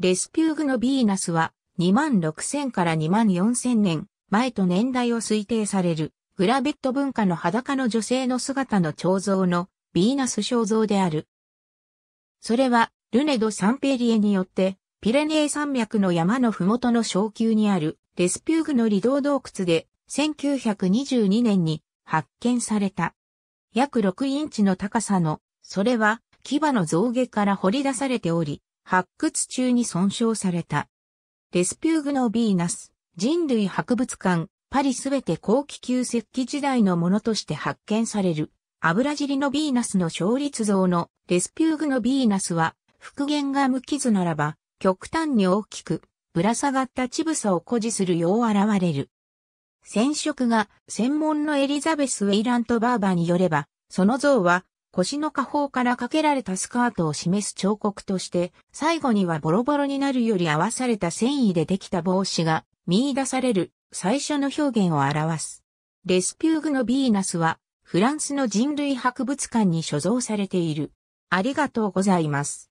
レスピューグのヴィーナスは2万6000から2万4000年前と年代を推定されるグラベット文化の裸の女性の姿の彫像のヴィーナス肖像である。それはルネド・サンペリエによってピレネー山脈の山の麓の昇級にあるレスピューグの離道洞窟で1922年に発見された。約6インチの高さの、それは牙の象牙から掘り出されており、発掘中に損傷された。レスピューグのヴィーナス、人類博物館、パリすべて後期旧石器時代のものとして発見される、油尻のヴィーナスの勝率像のレスピューグのヴィーナスは、復元が無傷ならば、極端に大きく、ぶら下がった乳房を誇示するよう現れる。染色が専門のエリザベス・ウェイラント・バーバーによれば、その像は腰の下方からかけられたスカートを示す彫刻として、最後にはボロボロになるより合わされた繊維でできた帽子が見出される最初の表現を表す。レスピューグのヴィーナスは、フランスの人類博物館に所蔵されている。ありがとうございます。